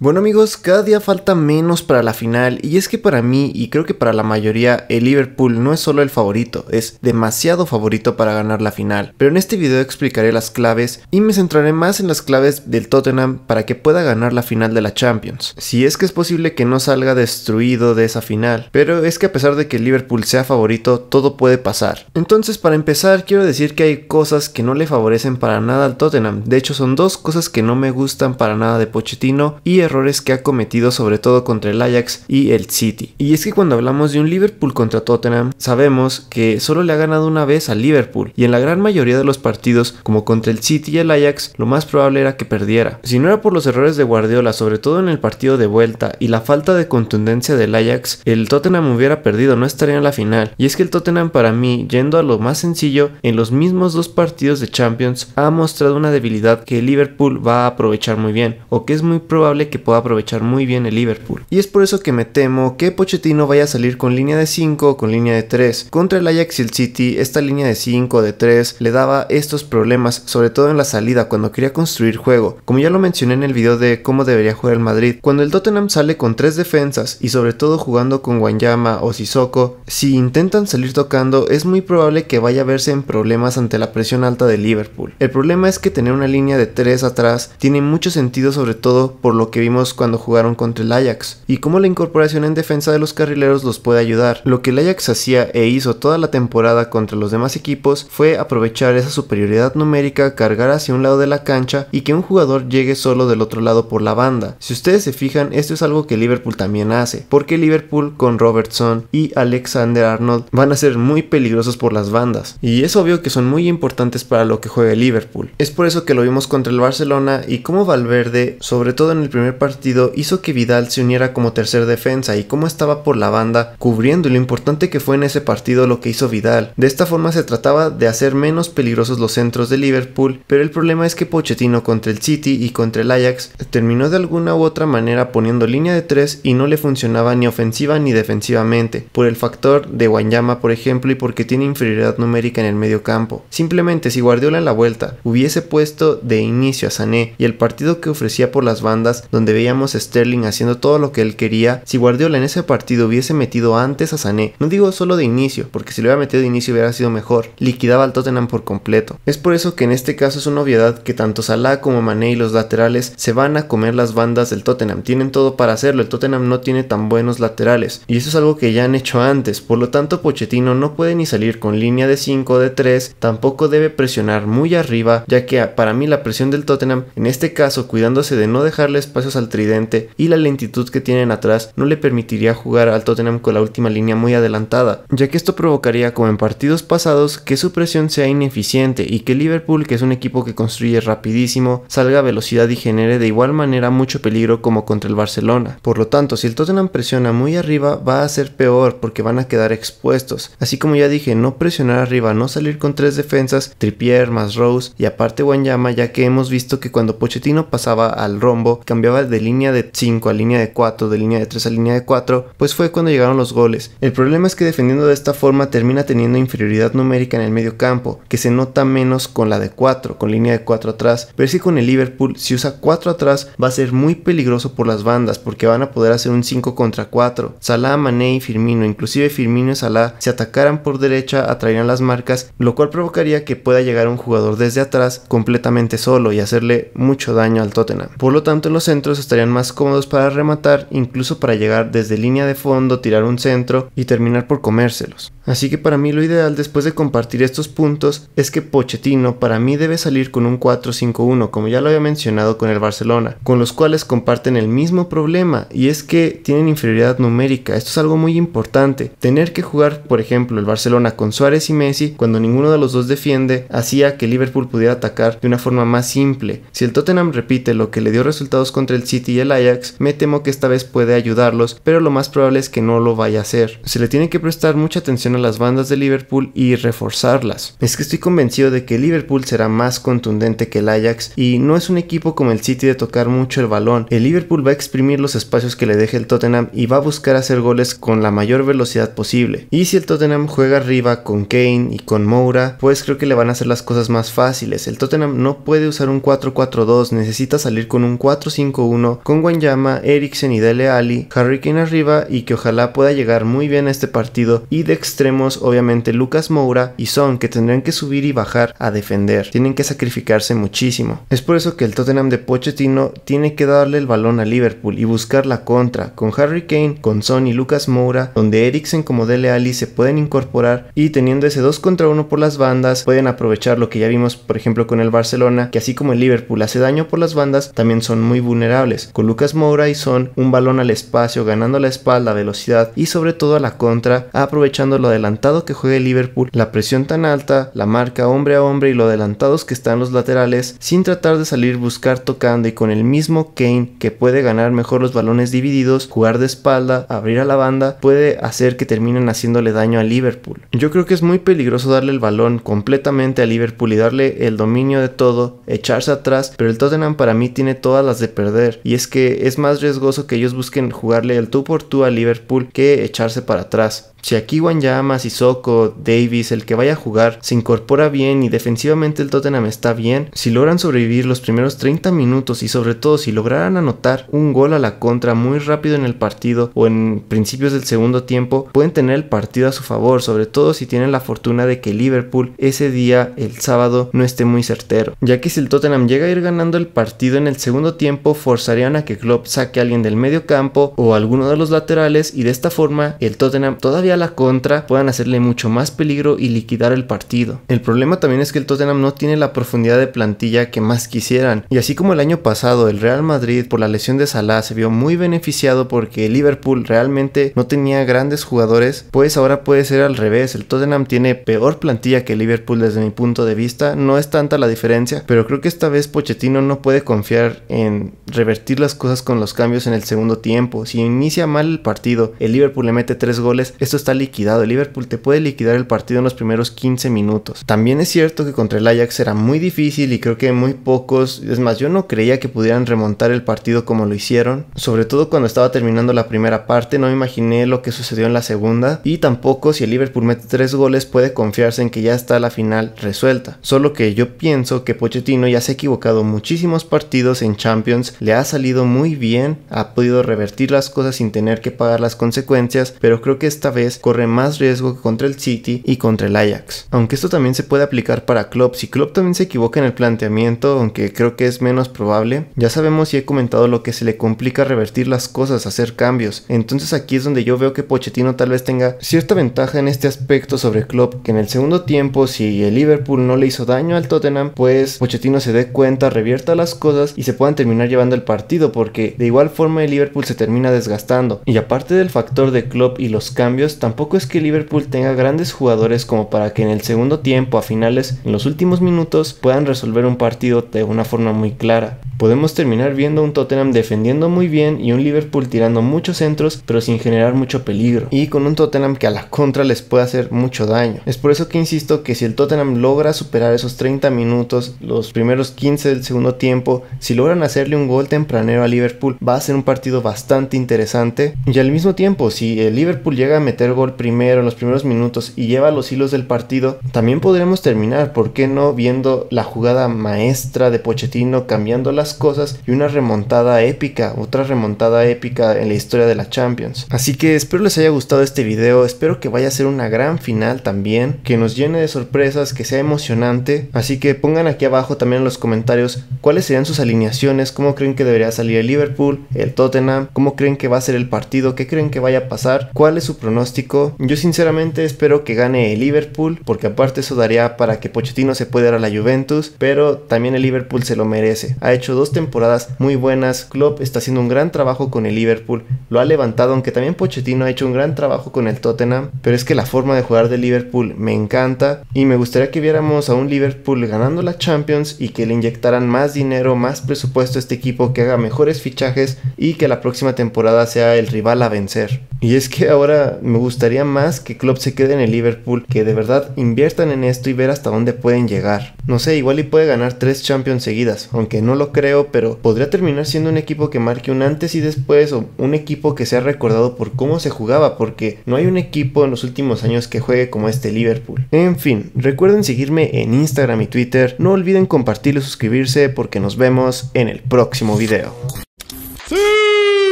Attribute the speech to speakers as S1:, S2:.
S1: Bueno amigos, cada día falta menos para la final y es que para mí y creo que para la mayoría el Liverpool no es solo el favorito, es demasiado favorito para ganar la final. Pero en este video explicaré las claves y me centraré más en las claves del Tottenham para que pueda ganar la final de la Champions. Si es que es posible que no salga destruido de esa final, pero es que a pesar de que el Liverpool sea favorito, todo puede pasar. Entonces para empezar quiero decir que hay cosas que no le favorecen para nada al Tottenham, de hecho son dos cosas que no me gustan para nada de Pochettino y errores que ha cometido sobre todo contra el Ajax y el City. Y es que cuando hablamos de un Liverpool contra Tottenham, sabemos que solo le ha ganado una vez al Liverpool y en la gran mayoría de los partidos, como contra el City y el Ajax, lo más probable era que perdiera. Si no era por los errores de Guardiola, sobre todo en el partido de vuelta y la falta de contundencia del Ajax, el Tottenham hubiera perdido, no estaría en la final. Y es que el Tottenham para mí, yendo a lo más sencillo, en los mismos dos partidos de Champions ha mostrado una debilidad que el Liverpool va a aprovechar muy bien o que es muy probable que que pueda aprovechar muy bien el Liverpool. Y es por eso que me temo que Pochettino vaya a salir con línea de 5 o con línea de 3. Contra el Ajax y el City, esta línea de 5 de 3 le daba estos problemas, sobre todo en la salida cuando quería construir juego. Como ya lo mencioné en el video de cómo debería jugar el Madrid, cuando el Tottenham sale con 3 defensas y sobre todo jugando con Wanyama o Sissoko, si intentan salir tocando es muy probable que vaya a verse en problemas ante la presión alta de Liverpool. El problema es que tener una línea de 3 atrás tiene mucho sentido sobre todo por lo que vimos cuando jugaron contra el Ajax, y cómo la incorporación en defensa de los carrileros los puede ayudar. Lo que el Ajax hacía e hizo toda la temporada contra los demás equipos fue aprovechar esa superioridad numérica, cargar hacia un lado de la cancha y que un jugador llegue solo del otro lado por la banda. Si ustedes se fijan, esto es algo que Liverpool también hace, porque Liverpool con Robertson y Alexander Arnold van a ser muy peligrosos por las bandas, y es obvio que son muy importantes para lo que juegue Liverpool. Es por eso que lo vimos contra el Barcelona y cómo Valverde, sobre todo en el primer partido hizo que Vidal se uniera como tercer defensa y cómo estaba por la banda cubriendo lo importante que fue en ese partido lo que hizo Vidal. De esta forma se trataba de hacer menos peligrosos los centros de Liverpool, pero el problema es que Pochettino contra el City y contra el Ajax terminó de alguna u otra manera poniendo línea de tres y no le funcionaba ni ofensiva ni defensivamente, por el factor de Guanyama por ejemplo y porque tiene inferioridad numérica en el medio campo. Simplemente si Guardiola en la vuelta hubiese puesto de inicio a Sané y el partido que ofrecía por las bandas donde donde veíamos Sterling haciendo todo lo que él quería, si Guardiola en ese partido hubiese metido antes a Sané, no digo solo de inicio, porque si lo hubiera metido de inicio hubiera sido mejor, liquidaba al Tottenham por completo. Es por eso que en este caso es una obviedad que tanto Salah como Mané y los laterales se van a comer las bandas del Tottenham, tienen todo para hacerlo, el Tottenham no tiene tan buenos laterales, y eso es algo que ya han hecho antes, por lo tanto Pochettino no puede ni salir con línea de 5 de 3, tampoco debe presionar muy arriba, ya que para mí la presión del Tottenham, en este caso cuidándose de no dejarle espacios al tridente y la lentitud que tienen atrás no le permitiría jugar al Tottenham con la última línea muy adelantada, ya que esto provocaría, como en partidos pasados, que su presión sea ineficiente y que Liverpool, que es un equipo que construye rapidísimo, salga a velocidad y genere de igual manera mucho peligro como contra el Barcelona. Por lo tanto, si el Tottenham presiona muy arriba, va a ser peor porque van a quedar expuestos. Así como ya dije, no presionar arriba, no salir con tres defensas, Trippier más Rose y aparte Wanyama, ya que hemos visto que cuando Pochettino pasaba al rombo, cambiaba de línea de 5 a línea de 4, de línea de 3 a línea de 4, pues fue cuando llegaron los goles. El problema es que defendiendo de esta forma termina teniendo inferioridad numérica en el medio campo, que se nota menos con la de 4, con línea de 4 atrás, pero si con el Liverpool si usa 4 atrás va a ser muy peligroso por las bandas porque van a poder hacer un 5 contra 4. Salah, Mané y Firmino, inclusive Firmino y Salah, si atacaran por derecha atraerán las marcas, lo cual provocaría que pueda llegar un jugador desde atrás completamente solo y hacerle mucho daño al Tottenham. Por lo tanto en los centros estarían más cómodos para rematar, incluso para llegar desde línea de fondo, tirar un centro y terminar por comérselos. Así que para mí lo ideal después de compartir estos puntos es que Pochettino para mí debe salir con un 4-5-1, como ya lo había mencionado con el Barcelona, con los cuales comparten el mismo problema y es que tienen inferioridad numérica. Esto es algo muy importante. Tener que jugar, por ejemplo, el Barcelona con Suárez y Messi cuando ninguno de los dos defiende hacía que Liverpool pudiera atacar de una forma más simple. Si el Tottenham repite lo que le dio resultados contra el City y el Ajax, me temo que esta vez puede ayudarlos, pero lo más probable es que no lo vaya a hacer. Se le tiene que prestar mucha atención a las bandas de Liverpool y reforzarlas. Es que estoy convencido de que Liverpool será más contundente que el Ajax y no es un equipo como el City de tocar mucho el balón. El Liverpool va a exprimir los espacios que le deje el Tottenham y va a buscar hacer goles con la mayor velocidad posible. Y si el Tottenham juega arriba con Kane y con Moura, pues creo que le van a hacer las cosas más fáciles. El Tottenham no puede usar un 4-4-2, necesita salir con un 4-5 uno 1 con Wanyama, Eriksen y Dele Ali, Harry Kane arriba y que ojalá pueda llegar muy bien a este partido y de extremos obviamente Lucas Moura y Son que tendrán que subir y bajar a defender, tienen que sacrificarse muchísimo. Es por eso que el Tottenham de Pochettino tiene que darle el balón a Liverpool y buscar la contra con Harry Kane, con Son y Lucas Moura, donde Eriksen como Dele Ali se pueden incorporar y teniendo ese 2 contra 1 por las bandas pueden aprovechar lo que ya vimos por ejemplo con el Barcelona, que así como el Liverpool hace daño por las bandas, también son muy vulnerables con Lucas Moura y Son un balón al espacio, ganando la espalda, velocidad y sobre todo a la contra, aprovechando lo adelantado que juega Liverpool, la presión tan alta, la marca hombre a hombre y lo adelantados que están los laterales, sin tratar de salir buscar tocando y con el mismo Kane que puede ganar mejor los balones divididos, jugar de espalda, abrir a la banda, puede hacer que terminen haciéndole daño a Liverpool. Yo creo que es muy peligroso darle el balón completamente a Liverpool y darle el dominio de todo, echarse atrás, pero el Tottenham para mí tiene todas las de perder y es que es más riesgoso que ellos busquen jugarle el tú por tú a Liverpool que echarse para atrás. Si aquí Wanyama, Sissoko, Davis, el que vaya a jugar, se incorpora bien y defensivamente el Tottenham está bien, si logran sobrevivir los primeros 30 minutos y sobre todo si lograran anotar un gol a la contra muy rápido en el partido o en principios del segundo tiempo, pueden tener el partido a su favor, sobre todo si tienen la fortuna de que Liverpool ese día, el sábado, no esté muy certero, ya que si el Tottenham llega a ir ganando el partido en el segundo tiempo, forzarían a que Klopp saque a alguien del medio campo o alguno de los laterales y de esta forma el Tottenham todavía la contra puedan hacerle mucho más peligro y liquidar el partido. El problema también es que el Tottenham no tiene la profundidad de plantilla que más quisieran, y así como el año pasado el Real Madrid por la lesión de Salah se vio muy beneficiado porque el Liverpool realmente no tenía grandes jugadores, pues ahora puede ser al revés, el Tottenham tiene peor plantilla que el Liverpool desde mi punto de vista, no es tanta la diferencia, pero creo que esta vez Pochettino no puede confiar en revertir las cosas con los cambios en el segundo tiempo, si inicia mal el partido, el Liverpool le mete tres goles, esto está liquidado. El Liverpool te puede liquidar el partido en los primeros 15 minutos. También es cierto que contra el Ajax era muy difícil y creo que muy pocos, es más, yo no creía que pudieran remontar el partido como lo hicieron, sobre todo cuando estaba terminando la primera parte, no me imaginé lo que sucedió en la segunda y tampoco si el Liverpool mete 3 goles puede confiarse en que ya está la final resuelta. Solo que yo pienso que Pochettino ya se ha equivocado muchísimos partidos en Champions, le ha salido muy bien, ha podido revertir las cosas sin tener que pagar las consecuencias, pero creo que esta vez corre más riesgo que contra el City y contra el Ajax. Aunque esto también se puede aplicar para Klopp, si Klopp también se equivoca en el planteamiento, aunque creo que es menos probable, ya sabemos y he comentado lo que se le complica revertir las cosas, hacer cambios. Entonces aquí es donde yo veo que Pochettino tal vez tenga cierta ventaja en este aspecto sobre Klopp, que en el segundo tiempo si el Liverpool no le hizo daño al Tottenham, pues Pochettino se dé cuenta, revierta las cosas y se puedan terminar llevando el partido, porque de igual forma el Liverpool se termina desgastando. Y aparte del factor de Klopp y los cambios, tampoco es que Liverpool tenga grandes jugadores como para que en el segundo tiempo a finales, en los últimos minutos, puedan resolver un partido de una forma muy clara podemos terminar viendo un Tottenham defendiendo muy bien y un Liverpool tirando muchos centros pero sin generar mucho peligro y con un Tottenham que a la contra les puede hacer mucho daño. Es por eso que insisto que si el Tottenham logra superar esos 30 minutos, los primeros 15 del segundo tiempo, si logran hacerle un gol tempranero a Liverpool va a ser un partido bastante interesante y al mismo tiempo si el Liverpool llega a meter gol primero en los primeros minutos y lleva los hilos del partido, también podremos terminar, ¿por qué no? Viendo la jugada maestra de Pochettino cambiando las cosas y una remontada épica, otra remontada épica en la historia de la Champions. Así que espero les haya gustado este video, espero que vaya a ser una gran final también, que nos llene de sorpresas, que sea emocionante. Así que pongan aquí abajo también en los comentarios cuáles serían sus alineaciones, cómo creen que debería salir el Liverpool, el Tottenham, cómo creen que va a ser el partido, qué creen que vaya a pasar, cuál es su pronóstico. Yo sinceramente espero que gane el Liverpool, porque aparte eso daría para que Pochettino se pueda dar a la Juventus, pero también el Liverpool se lo merece. Ha hecho dos temporadas muy buenas. Klopp está haciendo un gran trabajo con el Liverpool, lo ha levantado, aunque también Pochettino ha hecho un gran trabajo con el Tottenham, pero es que la forma de jugar de Liverpool me encanta y me gustaría que viéramos a un Liverpool ganando la Champions y que le inyectaran más dinero, más presupuesto a este equipo, que haga mejores fichajes y que la próxima temporada sea el rival a vencer. Y es que ahora me gustaría más que Klopp se quede en el Liverpool, que de verdad inviertan en esto y ver hasta dónde pueden llegar. No sé, igual y puede ganar tres Champions seguidas, aunque no lo creo pero podría terminar siendo un equipo que marque un antes y después o un equipo que sea recordado por cómo se jugaba, porque no hay un equipo en los últimos años que juegue como este Liverpool. En fin, recuerden seguirme en Instagram y Twitter, no olviden compartir y suscribirse porque nos vemos en el próximo video.